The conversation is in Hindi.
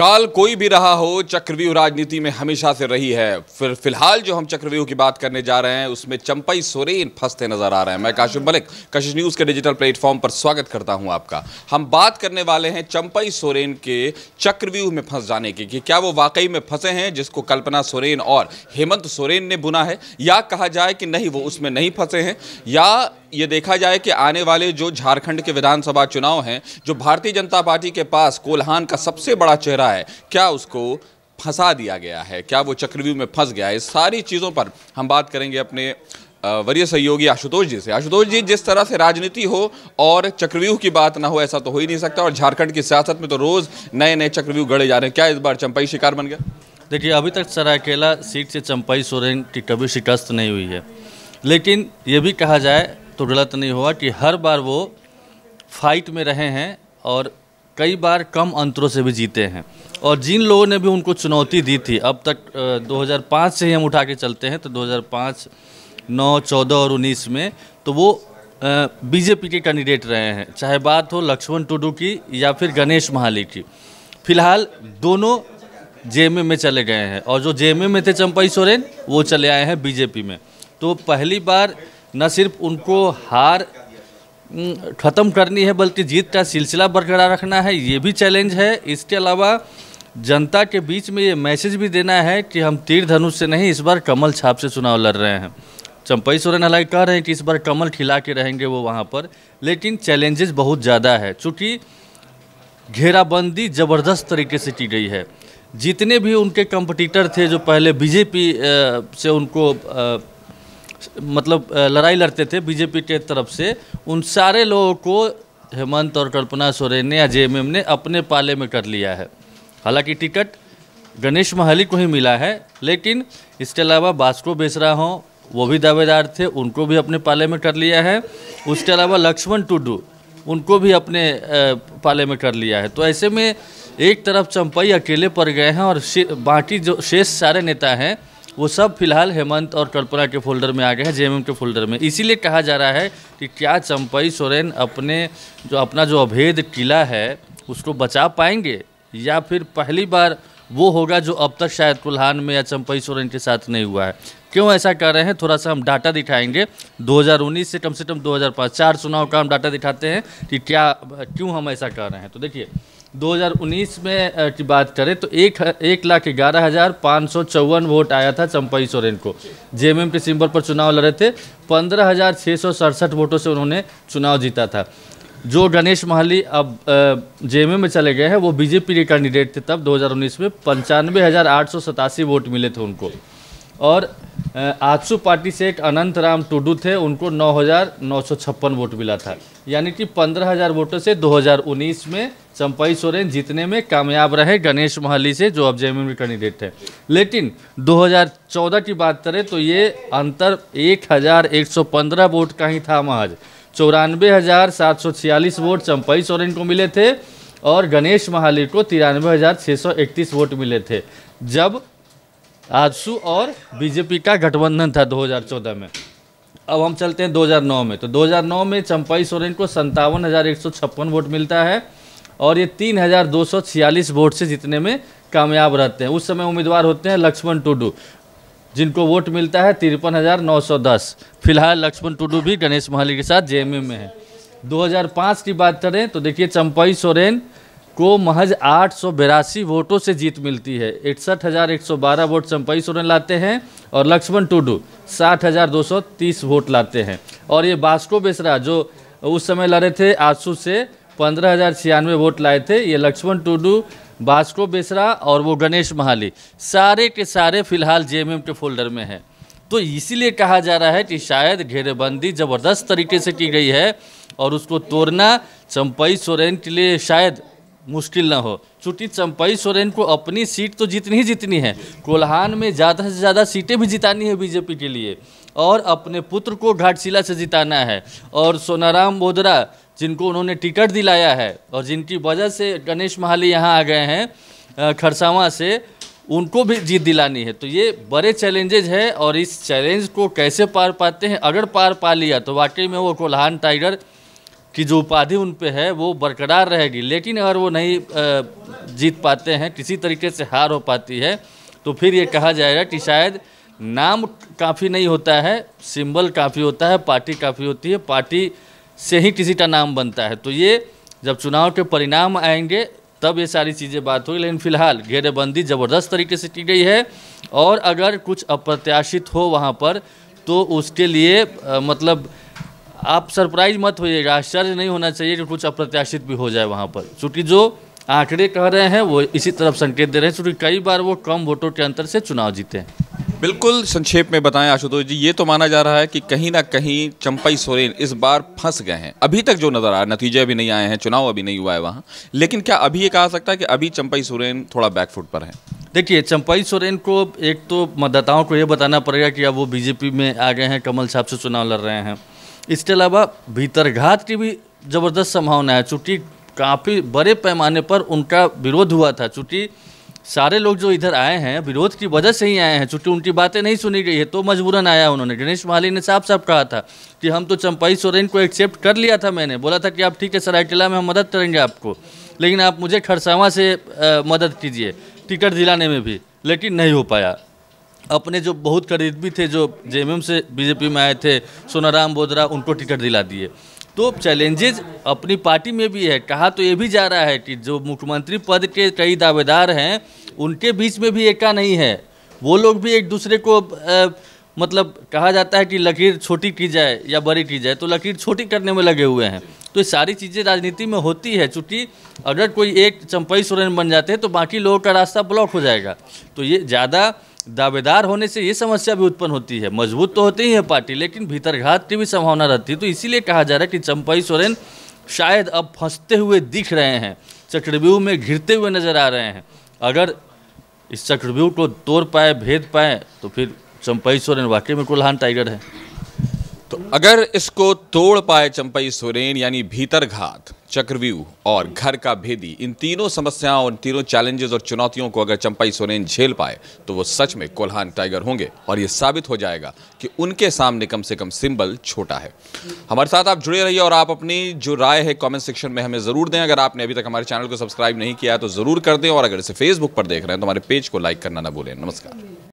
काल कोई भी रहा हो चक्रव्यूह राजनीति में हमेशा से रही है फिर फिलहाल जो हम चक्रव्यूह की बात करने जा रहे हैं उसमें चंपई सोरेन फंसते नजर आ रहे हैं मैं काशिफ मलिक कशिश न्यूज़ के डिजिटल प्लेटफॉर्म पर स्वागत करता हूं आपका हम बात करने वाले हैं चंपई सोरेन के चक्रव्यूह में फंस जाने की कि क्या वो वाकई में फंसे हैं जिसको कल्पना सोरेन और हेमंत सोरेन ने बुना है या कहा जाए कि नहीं वो उसमें नहीं फंसे हैं या ये देखा जाए कि आने वाले जो झारखंड के विधानसभा चुनाव हैं जो भारतीय जनता पार्टी के पास कोल्हान का सबसे बड़ा चेहरा रहा है क्या उसको फंसा दिया गया है क्या वो चक्रव्यूह में फंस गया है सारी चीज़ों पर हम बात करेंगे अपने वरीय सहयोगी आशुतोष जी से आशुतोष जी जिस तरह से राजनीति हो और चक्रव्यूह की बात ना हो ऐसा तो हो ही नहीं सकता और झारखंड की सियासत में तो रोज़ नए नए चक्रव्यूह गढ़े जा रहे हैं क्या इस बार चंपई शिकार बन गया देखिए अभी तक सरायकेला सीट से चंपई सोरेन की कभी शिकस्त नहीं हुई है लेकिन ये भी कहा जाए तो गलत नहीं हुआ कि हर बार वो फाइट में रहे हैं और कई बार कम अंतरों से भी जीते हैं और जिन लोगों ने भी उनको चुनौती दी थी अब तक 2005 से ही हम उठा के चलते हैं तो 2005, 9, 14 और 19 में तो वो बीजेपी के कैंडिडेट रहे हैं चाहे बात हो लक्ष्मण टुडू की या फिर गणेश महाली की फिलहाल दोनों जे में चले गए हैं और जो जे में थे चंपई सोरेन वो चले आए हैं बीजेपी में तो पहली बार न सिर्फ उनको हार ख़त्म करनी है बल्कि जीत का सिलसिला बरकरार रखना है ये भी चैलेंज है इसके अलावा जनता के बीच में ये मैसेज भी देना है कि हम तीर धनुष से नहीं इस बार कमल छाप से चुनाव लड़ रहे हैं चंपई सोरेन हालांकि कह रहे हैं कि इस बार कमल खिला के रहेंगे वो वहाँ पर लेकिन चैलेंजेस बहुत ज़्यादा है चूँकि घेराबंदी ज़बरदस्त तरीके से की गई है जितने भी उनके कंपटीटर थे जो पहले बीजेपी से उनको मतलब लड़ाई लड़ते थे बीजेपी के तरफ से उन सारे लोगों को हेमंत और कल्पना सोरेन ने या जे ने अपने पाले में कर लिया है हालांकि टिकट गणेश महाली को ही मिला है लेकिन इसके अलावा बास्को बेसरा हों वो भी दावेदार थे उनको भी अपने पाले में कर लिया है उसके अलावा लक्ष्मण टुडू उनको भी अपने पाले में कर लिया है तो ऐसे में एक तरफ चंपई अकेले पर गए हैं और बाकी जो शेष सारे नेता हैं वो सब फिलहाल हेमंत और कल्पना के फोल्डर में आ गए हैं जे के फोल्डर में इसीलिए कहा जा रहा है कि क्या चंपई सोरेन अपने जो अपना जो अभेद किला है उसको बचा पाएंगे या फिर पहली बार वो होगा जो अब तक शायद कुल्हान में या चंपई सोरेन के साथ नहीं हुआ है क्यों ऐसा कर रहे हैं थोड़ा सा हम डाटा दिखाएंगे 2019 से कम से कम 2005 चार चुनाव का हम डाटा दिखाते हैं कि क्या क्यों हम ऐसा कर रहे हैं तो देखिए 2019 में की बात करें तो एक एक लाख ग्यारह हज़ार पाँच सौ चौवन वोट आया था चंपई सोरेन को जे एम के सिंबल पर चुनाव लड़े थे पंद्रह हज़ार छः सौ सड़सठ वोटों से उन्होंने चुनाव जीता था जो गणेश महाली अब जे में चले गए हैं वो बीजेपी के कैंडिडेट थे तब 2019 में पंचानवे हज़ार आठ सौ सतासी वोट मिले थे उनको और आजसू पार्टी से एक अनंत राम टुडू थे उनको नौ वोट मिला था यानी कि 15,000 वोटों से 2019 में चंपई सोरेन जीतने में कामयाब रहे गणेश महली से जो अब जेएमएम कैंडिडेट थे लेकिन 2014 की बात करें तो ये अंतर 1,115 वोट का ही था महज चौरानवे वोट चंपई सोरेन को मिले थे और गणेश महाली को तिरानवे वोट मिले थे जब आजसू और बीजेपी का गठबंधन था 2014 में अब हम चलते हैं 2009 में तो 2009 में चंपाई सोरेन को संतावन वोट मिलता है और ये तीन वोट से जीतने में कामयाब रहते हैं उस समय उम्मीदवार होते हैं लक्ष्मण टुडू जिनको वोट मिलता है तिरपन हज़ार नौ सौ दस फिलहाल लक्ष्मण टुडू भी गणेश महाली के साथ जे में है 2005 की बात करें तो देखिए चंपाई सोरेन को महज आठ सौ बिरासी वोटों से जीत मिलती है इकसठ हज़ार एक सौ बारह वोट चंपई सोरेन लाते हैं और लक्ष्मण टूडू साठ हज़ार दो सौ तीस वोट लाते हैं और ये बास्को बेसरा जो उस समय लड़े थे आंसू से पंद्रह हज़ार छियानवे वोट लाए थे ये लक्ष्मण टुडू बास्को बेसरा और वो गणेश महाली सारे के सारे फिलहाल जे के फोल्डर में हैं तो इसीलिए कहा जा रहा है कि शायद घेरेबंदी ज़बरदस्त तरीके से की गई है और उसको तोड़ना चंपई सोरेन के लिए शायद मुश्किल ना हो चूंकि चंपई सोरेन को अपनी सीट तो जीतनी ही जीतनी है कोल्हान में ज़्यादा से ज़्यादा सीटें भी जितानी है बीजेपी के लिए और अपने पुत्र को घाटशिला से जिताना है और सोनाराम बोधरा जिनको उन्होंने टिकट दिलाया है और जिनकी वजह से गणेश महाली यहाँ आ गए हैं खरसावा से उनको भी जीत दिलानी है तो ये बड़े चैलेंजेज है और इस चैलेंज को कैसे पार पाते हैं अगर पार पा लिया तो वाकई में वो कोल्हान टाइगर की जो उपाधि उन पे है वो बरकरार रहेगी लेकिन अगर वो नहीं जीत पाते हैं किसी तरीके से हार हो पाती है तो फिर ये कहा जाएगा कि शायद नाम काफ़ी नहीं होता है सिंबल काफ़ी होता है पार्टी काफ़ी होती है पार्टी से ही किसी का नाम बनता है तो ये जब चुनाव के परिणाम आएंगे तब ये सारी चीज़ें बात होगी लेकिन फिलहाल घेरेबंदी ज़बरदस्त तरीके से की गई है और अगर कुछ अप्रत्याशित हो वहाँ पर तो उसके लिए आ, मतलब आप सरप्राइज मत होइएगा आश्चर्य नहीं होना चाहिए कि कुछ अप्रत्याशित भी हो जाए वहाँ पर चूँकि जो आंकड़े कह रहे हैं वो इसी तरफ संकेत दे रहे हैं चूँकि कई बार वो कम वोटों के अंतर से चुनाव जीते हैं बिल्कुल संक्षेप में बताएं आशुतोष जी ये तो माना जा रहा है कि कहीं ना कहीं चंपई सोरेन इस बार फंस गए हैं अभी तक जो नज़र आ रहा नतीजे अभी नहीं आए हैं चुनाव अभी नहीं हुआ है वहाँ लेकिन क्या अभी ये कहा सकता है कि अभी चंपई सोरेन थोड़ा बैकफुट पर है देखिए चंपई सोरेन को एक तो मतदाताओं को ये बताना पड़ेगा कि अब वो बीजेपी में आ गए हैं कमल साहब से चुनाव लड़ रहे हैं इसके अलावा भीतरघात की भी ज़बरदस्त संभावना है चूँकि काफ़ी बड़े पैमाने पर उनका विरोध हुआ था चूंकि सारे लोग जो इधर आए हैं विरोध की वजह से ही आए हैं चूंकि उनकी बातें नहीं सुनी गई है तो मजबूरन आया उन्होंने गणेश महाली ने साफ साफ कहा था कि हम तो चंपाई सोरेन को एक्सेप्ट कर लिया था मैंने बोला था कि आप ठीक है सरायकेला में हम मदद करेंगे आपको लेकिन आप मुझे खरसावा से आ, मदद कीजिए टिकट दिलाने में भी लेकिन नहीं हो पाया अपने जो बहुत करीबी थे जो जे से बीजेपी में आए थे सोनाराम बोधरा उनको टिकट दिला दिए तो चैलेंजेज अपनी पार्टी में भी है कहा तो ये भी जा रहा है कि जो मुख्यमंत्री पद के कई दावेदार हैं उनके बीच में भी एका नहीं है वो लोग भी एक दूसरे को आ, मतलब कहा जाता है कि लकीर छोटी की जाए या बड़ी की जाए तो लकीर छोटी करने में लगे हुए हैं तो ये सारी चीज़ें राजनीति में होती है चूँकि अगर कोई एक चंपई सोरेन बन जाते हैं तो बाकी लोगों का रास्ता ब्लॉक हो जाएगा तो ये ज़्यादा दावेदार होने से ये समस्या भी उत्पन्न होती है मजबूत तो होती ही है पार्टी लेकिन भीतरघात की भी संभावना रहती है तो इसीलिए कहा जा रहा है कि चंपाई सोरेन शायद अब फंसते हुए दिख रहे हैं चक्रव्यूह में घिरते हुए नजर आ रहे हैं अगर इस चक्रव्यूह को तोड़ पाए भेद पाए तो फिर चंपाई सोरेन वाकई में कुल्हान टाइगर है तो अगर इसको तोड़ पाए चंपाई सोरेन यानी भीतरघात चक्रव्यूह और घर का भेदी इन तीनों समस्याओं और तीनों चैलेंजेस और चुनौतियों को अगर चंपाई सोरेन झेल पाए तो वो सच में कोल्हान टाइगर होंगे और ये साबित हो जाएगा कि उनके सामने कम से कम सिंबल छोटा है हमारे साथ आप जुड़े रहिए और आप अपनी जो राय है कॉमेंट सेक्शन में हमें ज़रूर दें अगर आपने अभी तक हमारे चैनल को सब्सक्राइब नहीं किया तो ज़रूर कर दें और अगर इसे फेसबुक पर देख रहे हैं तो हमारे पेज को लाइक करना ना भूलें नमस्कार